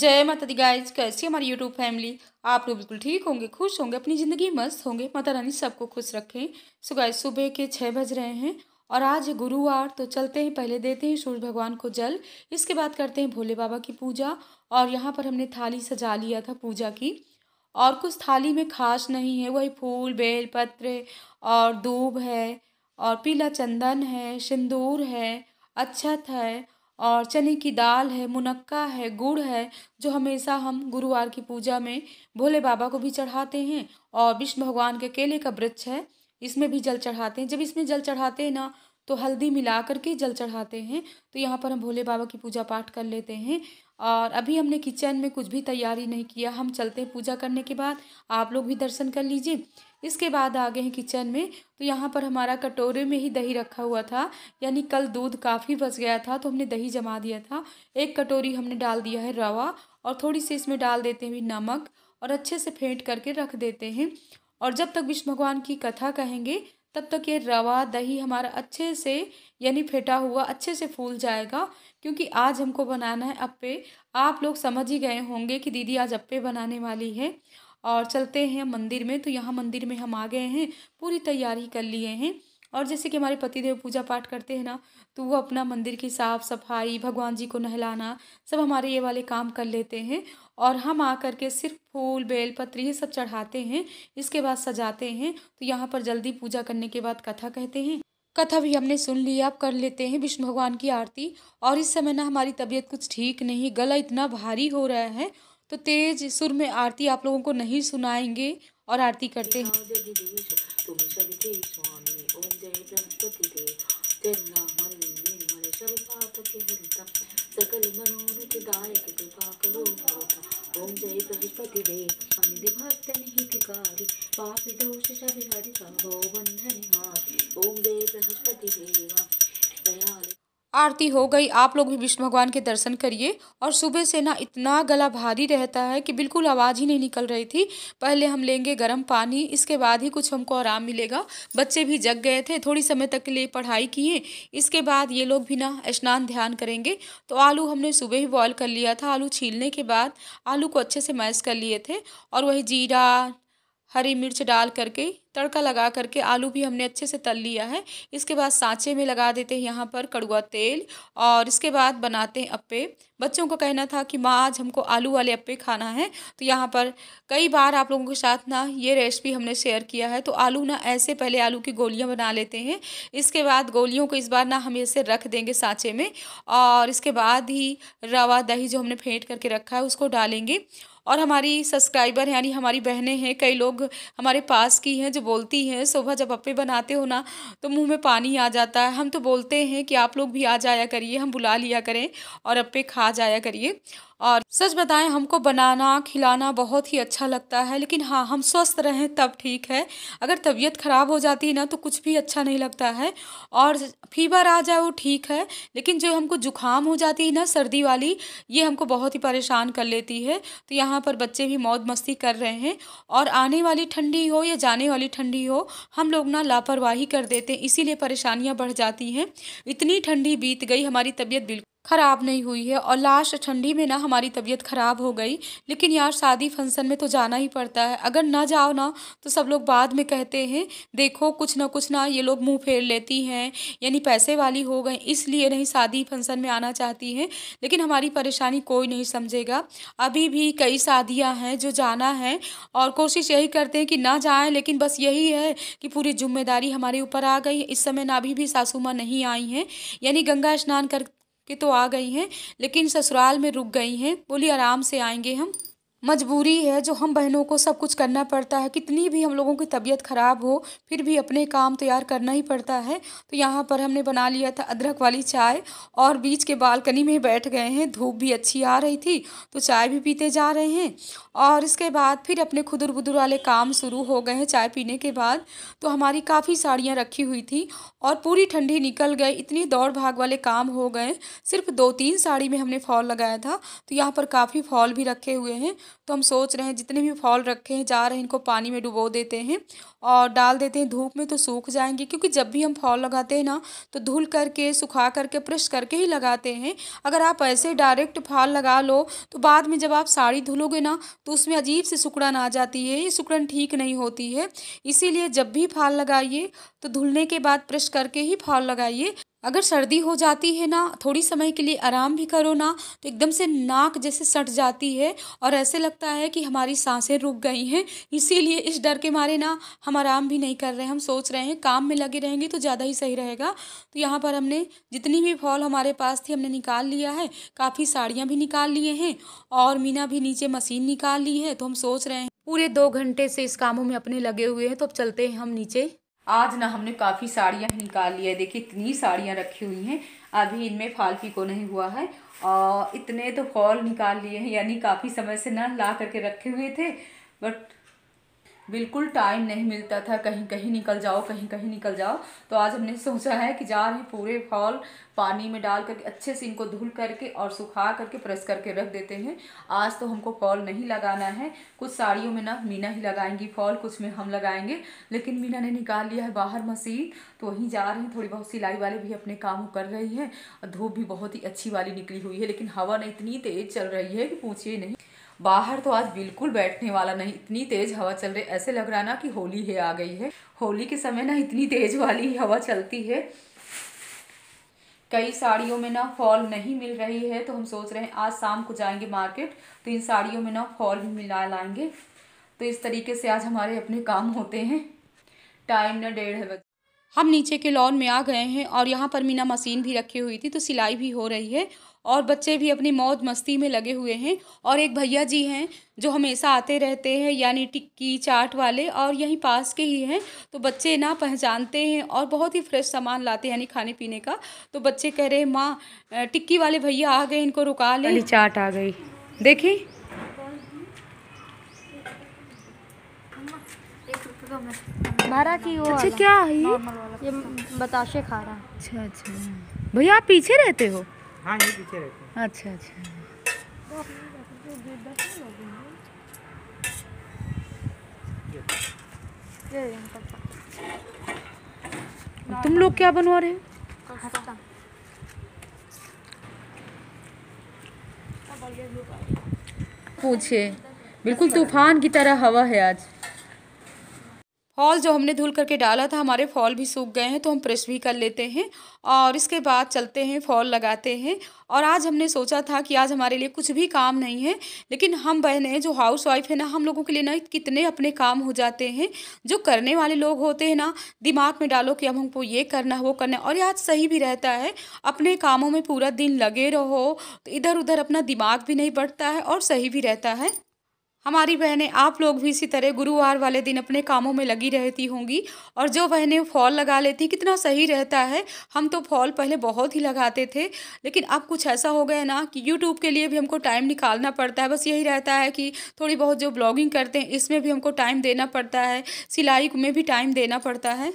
जय माता the guys कैसी हमारी यूट्यूब फैमिली आप लोग बिल्कुल ठीक होंगे खुश होंगे अपनी ज़िंदगी मस्त होंगे माता रानी सबको खुश रखें सो गाइज सुबह के छः बज रहे हैं और आज है गुरुवार तो चलते हैं पहले देते हैं सूर्य भगवान को जल इसके बाद करते हैं भोले बाबा की पूजा और यहाँ पर हमने थाली सजा लिया था पूजा की और कुछ थाली में खास नहीं है वही फूल बेल पत्र और दूब है और पीला चंदन है सिंदूर है अच्छत है और चने की दाल है मुनक्का है गुड़ है जो हमेशा हम गुरुवार की पूजा में भोले बाबा को भी चढ़ाते हैं और विष्णु भगवान के केले का वृक्ष है इसमें भी जल चढ़ाते हैं जब इसमें जल चढ़ाते हैं ना तो हल्दी मिला करके जल चढ़ाते हैं तो यहाँ पर हम भोले बाबा की पूजा पाठ कर लेते हैं और अभी हमने किचन में कुछ भी तैयारी नहीं किया हम चलते हैं पूजा करने के बाद आप लोग भी दर्शन कर लीजिए इसके बाद आ गए हैं किचन में तो यहाँ पर हमारा कटोरे में ही दही रखा हुआ था यानी कल दूध काफ़ी बच गया था तो हमने दही जमा दिया था एक कटोरी हमने डाल दिया है रवा और थोड़ी सी इसमें डाल देते हैं नमक और अच्छे से फेंट करके रख देते हैं और जब तक विष्णु भगवान की कथा कहेंगे तब तक ये रवा दही हमारा अच्छे से यानी फेटा हुआ अच्छे से फूल जाएगा क्योंकि आज हमको बनाना है अप्पे आप लोग समझ ही गए होंगे कि दीदी आज अप्पे बनाने वाली है और चलते हैं मंदिर में तो यहाँ मंदिर में हम आ गए हैं पूरी तैयारी कर लिए हैं और जैसे कि हमारे पतिदेव पूजा पाठ करते हैं ना तो वो अपना मंदिर की साफ़ सफाई भगवान जी को नहलाना सब हमारे ये वाले काम कर लेते हैं और हम आ कर के सिर्फ फूल बेल ये सब चढ़ाते हैं इसके बाद सजाते हैं तो यहाँ पर जल्दी पूजा करने के बाद कथा कहते हैं कथा भी हमने सुन ली आप कर लेते हैं विष्णु भगवान की आरती और इस समय ना हमारी तबीयत कुछ ठीक नहीं गला इतना भारी हो रहा है तो तेज सुर में आरती आप लोगों को नहीं सुनाएंगे और आरती करते हैं हाँ, ओम जय गणपतिदे जन्नामलिमल शवपापकिहरितं सकलमनोनुचिदायक कृपाकरो भवता ओम जय बृहस्पतिदे निधिभक्तनिहितिकारी पापिदोषशविहरि सम्भो बन्धनिहार ओम जय बृहस्पति देव दयाल आरती हो गई आप लोग भी विष्णु भगवान के दर्शन करिए और सुबह से ना इतना गला भारी रहता है कि बिल्कुल आवाज़ ही नहीं निकल रही थी पहले हम लेंगे गर्म पानी इसके बाद ही कुछ हमको आराम मिलेगा बच्चे भी जग गए थे थोड़ी समय तक के लिए पढ़ाई किए इसके बाद ये लोग भी ना स्नान ध्यान करेंगे तो आलू हमने सुबह ही बॉयल कर लिया था आलू छीलने के बाद आलू को अच्छे से मैश कर लिए थे और वही जीरा हरी मिर्च डाल करके तड़का लगा करके आलू भी हमने अच्छे से तल लिया है इसके बाद सांचे में लगा देते हैं यहाँ पर कड़ुआ तेल और इसके बाद बनाते हैं अप्पे बच्चों को कहना था कि माँ आज हमको आलू वाले अप्पे खाना है तो यहाँ पर कई बार आप लोगों के साथ ना ये रेसिपी हमने शेयर किया है तो आलू ना ऐसे पहले आलू की गोलियाँ बना लेते हैं इसके बाद गोलियों को इस बार ना हम ऐसे रख देंगे सांचे में और इसके बाद ही रवा दही जो हमने फेंट करके रखा है उसको डालेंगे और हमारी सब्सक्राइबर यानी हमारी बहनें हैं कई लोग हमारे पास की हैं जो बोलती हैं सुबह जब अपे बनाते हो ना तो मुँह में पानी आ जाता है हम तो बोलते हैं कि आप लोग भी आ जाया करिए हम बुला लिया करें और अपे खा जाया करिए और सच बताएं हमको बनाना खिलाना बहुत ही अच्छा लगता है लेकिन हाँ हम स्वस्थ रहें तब ठीक है अगर तबीयत ख़राब हो जाती है ना तो कुछ भी अच्छा नहीं लगता है और फीवर आ जाए वो ठीक है लेकिन जो हमको जुकाम हो जाती है ना सर्दी वाली ये हमको बहुत ही परेशान कर लेती है तो यहाँ पर बच्चे भी मौज मस्ती कर रहे हैं और आने वाली ठंडी हो या जाने वाली ठंडी हो हम लोग ना लापरवाही कर देते हैं इसीलिए परेशानियाँ बढ़ जाती हैं इतनी ठंडी बीत गई हमारी तबीयत बिल्कुल ख़राब नहीं हुई है और लास्ट ठंडी में ना हमारी तबीयत ख़राब हो गई लेकिन यार शादी फंक्शन में तो जाना ही पड़ता है अगर ना जाओ ना तो सब लोग बाद में कहते हैं देखो कुछ ना कुछ ना ये लोग मुंह फेर लेती हैं यानी पैसे वाली हो गई इसलिए नहीं शादी फंक्शन में आना चाहती हैं लेकिन हमारी परेशानी कोई नहीं समझेगा अभी भी कई शादियाँ हैं जो जाना है और कोशिश यही करते हैं कि ना जाएँ लेकिन बस यही है कि पूरी जिम्मेदारी हमारे ऊपर आ गई इस समय ना अभी भी सासू माँ नहीं आई हैं यानी गंगा स्नान कर कि तो आ गई हैं लेकिन ससुराल में रुक गई हैं बोली आराम से आएंगे हम मजबूरी है जो हम बहनों को सब कुछ करना पड़ता है कितनी भी हम लोगों की तबीयत ख़राब हो फिर भी अपने काम तैयार करना ही पड़ता है तो यहाँ पर हमने बना लिया था अदरक वाली चाय और बीच के बालकनी में बैठ गए हैं धूप भी अच्छी आ रही थी तो चाय भी पीते जा रहे हैं और इसके बाद फिर अपने खुदुर बुदुर वाले काम शुरू हो गए हैं चाय पीने के बाद तो हमारी काफ़ी साड़ियाँ रखी हुई थी और पूरी ठंडी निकल गए इतनी दौड़ भाग वाले काम हो गए सिर्फ दो तीन साड़ी में हमने फॉल लगाया था तो यहाँ पर काफ़ी फॉल भी रखे हुए हैं तो हम सोच रहे हैं जितने भी फॉल रखे हैं जा रहे हैं इनको पानी में डुबो देते हैं और डाल देते हैं धूप में तो सूख जाएंगे क्योंकि जब भी हम फॉल लगाते हैं ना तो धुल करके सुखा करके प्रेस करके ही लगाते हैं अगर आप ऐसे डायरेक्ट फॉल लगा लो तो बाद में जब आप साड़ी धुलोगे ना तो उसमें अजीब सी सुकड़न आ जाती है ये सुकड़न ठीक नहीं होती है इसीलिए जब भी फाल लगाइए तो धुलने के बाद प्रेस करके ही फाल लगाइए अगर सर्दी हो जाती है ना थोड़ी समय के लिए आराम भी करो ना तो एकदम से नाक जैसे सट जाती है और ऐसे लगता है कि हमारी सांसें रुक गई हैं इसीलिए इस डर के मारे ना हम आराम भी नहीं कर रहे हम सोच रहे हैं काम में लगे रहेंगे तो ज़्यादा ही सही रहेगा तो यहाँ पर हमने जितनी भी फॉल हमारे पास थी हमने निकाल लिया है काफ़ी साड़ियाँ भी निकाल लिए हैं और मीना भी नीचे मशीन निकाल ली है तो हम सोच रहे हैं पूरे दो घंटे से इस कामों में अपने लगे हुए हैं तो अब चलते हैं हम नीचे आज ना हमने काफ़ी साड़ियाँ निकाल ली है देखिए इतनी साड़ियाँ रखी हुई हैं अभी इनमें फाल फीको नहीं हुआ है और इतने तो फॉल निकाल लिए हैं यानी काफ़ी समय से ना ला करके रखे हुए थे बट बिल्कुल टाइम नहीं मिलता था कहीं कहीं निकल जाओ कहीं कहीं निकल जाओ तो आज हमने सोचा है कि जा रहे पूरे फॉल पानी में डाल करके अच्छे से इनको धुल करके और सुखा करके प्रेस करके रख देते हैं आज तो हमको फॉल नहीं लगाना है कुछ साड़ियों में ना मीना ही लगाएंगी फॉल कुछ में हम लगाएंगे लेकिन मीना ने निकाल लिया है बाहर मशीन तो वहीं जा रहे हैं थोड़ी बहुत सिलाई वाले भी अपने काम कर रही हैं धूप भी बहुत ही अच्छी वाली निकली हुई है लेकिन हवा ना इतनी तेज़ चल रही है कि पूछिए नहीं बाहर तो आज बिल्कुल बैठने वाला नहीं इतनी तेज़ हवा चल रही ऐसे लग रहा ना कि होली है आ गई है होली के समय ना इतनी तेज़ वाली हवा चलती है कई साड़ियों में ना फॉल नहीं मिल रही है तो हम सोच रहे हैं आज शाम को जाएंगे मार्केट तो इन साड़ियों में ना फॉल भी मिला लाएंगे तो इस तरीके से आज हमारे अपने काम होते हैं टाइम ना डेढ़ बजे हम नीचे के लॉन में आ गए हैं और यहाँ पर मीना मशीन भी रखी हुई थी तो सिलाई भी हो रही है और बच्चे भी अपनी मौज मस्ती में लगे हुए हैं और एक भैया जी हैं जो हमेशा आते रहते हैं यानी टिक्की चाट वाले और यहीं पास के ही हैं तो बच्चे ना पहचानते हैं और बहुत ही फ्रेश सामान लाते हैं यानी खाने पीने का तो बच्चे कह रहे हैं माँ टिक्की वाले भैया आ गए इनको रुका ले चाट आ गई देखी भारा की वो अच्छा क्या है ये बताशे खा रहा अच्छा अच्छा भैया आप पीछे रहते हो हाँ ये पीछे रहते हैं अच्छा अच्छा तुम लोग क्या बनवा रहे पूछे बिल्कुल तूफान की तरह हवा है आज फॉल जो हमने धुल करके डाला था हमारे फॉल भी सूख गए हैं तो हम प्रेस भी कर लेते हैं और इसके बाद चलते हैं फॉल लगाते हैं और आज हमने सोचा था कि आज हमारे लिए कुछ भी काम नहीं है लेकिन हम बहनें जो हाउस वाइफ है ना हम लोगों के लिए ना कितने अपने काम हो जाते हैं जो करने वाले लोग होते हैं ना दिमाग में डालो कि अब हमको ये करना वो करना और आज सही भी रहता है अपने कामों में पूरा दिन लगे रहो तो इधर उधर अपना दिमाग भी नहीं बढ़ता है और सही भी रहता है हमारी बहनें आप लोग भी इसी तरह गुरुवार वाले दिन अपने कामों में लगी रहती होंगी और जो बहनें फॉल लगा लेती कितना सही रहता है हम तो फॉल पहले बहुत ही लगाते थे लेकिन अब कुछ ऐसा हो गया ना कि यूट्यूब के लिए भी हमको टाइम निकालना पड़ता है बस यही रहता है कि थोड़ी बहुत जो ब्लॉगिंग करते हैं इसमें भी हमको टाइम देना पड़ता है सिलाई में भी टाइम देना पड़ता है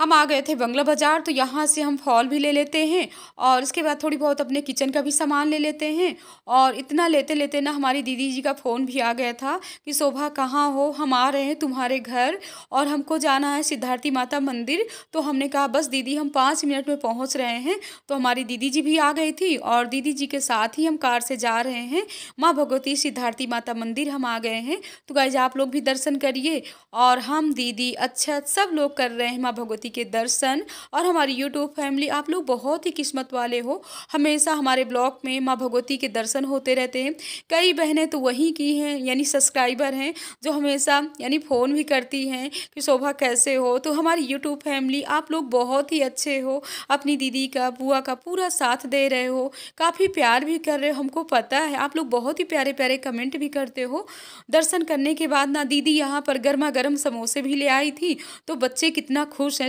हम आ गए थे बंगला बाज़ार तो यहाँ से हम फॉल भी ले लेते हैं और उसके बाद थोड़ी बहुत अपने किचन का भी सामान ले लेते हैं और इतना लेते लेते ना हमारी दीदी जी का फ़ोन भी आ गया था कि शोभा कहाँ हो हम आ रहे हैं तुम्हारे घर और हमको जाना है सिद्धार्थी माता मंदिर तो हमने कहा बस दीदी हम पाँच मिनट में पहुँच रहे हैं तो हमारी दीदी जी भी आ गई थी और दीदी जी के साथ ही हम कार से जा रहे हैं माँ भगवती सिद्धार्थी माता मंदिर हम आ गए हैं तो गाय आप लोग भी दर्शन करिए और हम दीदी अच्छा सब लोग कर रहे हैं माँ भगवती सरस्वती के दर्शन और हमारी यूट्यूब फैमिली आप लोग बहुत ही किस्मत वाले हो हमेशा हमारे ब्लॉग में माँ भगवती के दर्शन होते रहते हैं कई बहनें तो वहीं की हैं यानी सब्सक्राइबर हैं जो हमेशा यानी फ़ोन भी करती हैं कि शोभा कैसे हो तो हमारी यूट्यूब फैमिली आप लोग बहुत ही अच्छे हो अपनी दीदी का बुआ का पूरा साथ दे रहे हो काफ़ी प्यार भी कर रहे हो हमको पता है आप लोग बहुत ही प्यारे प्यारे कमेंट भी करते हो दर्शन करने के बाद ना दीदी यहाँ पर गर्मा गर्म समोसे भी ले आई थी तो बच्चे कितना खुश हैं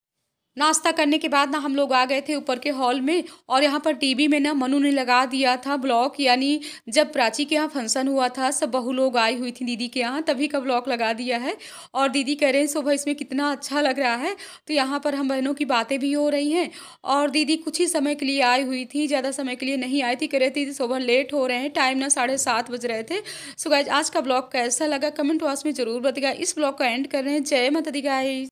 नाश्ता करने के बाद ना हम लोग आ गए थे ऊपर के हॉल में और यहाँ पर टीवी में ना मनु ने लगा दिया था ब्लॉक यानी जब प्राची के यहाँ फंक्शन हुआ था सब बहू लोग आई हुई थी दीदी के यहाँ तभी का ब्लॉक लगा दिया है और दीदी कह रहे हैं सुबह इसमें कितना अच्छा लग रहा है तो यहाँ पर हम बहनों की बातें भी हो रही हैं और दीदी कुछ ही समय के लिए आई हुई थी ज़्यादा समय के लिए नहीं आई थी कह रहे दीदी सुबह लेट हो रहे हैं टाइम ना साढ़े सात बज रहे थे सो गाइज आज का ब्लॉग कैसा लगा कमेंट बॉक्स में ज़रूर बताएगा इस ब्लॉग का एंड कर रहे हैं जय माता दी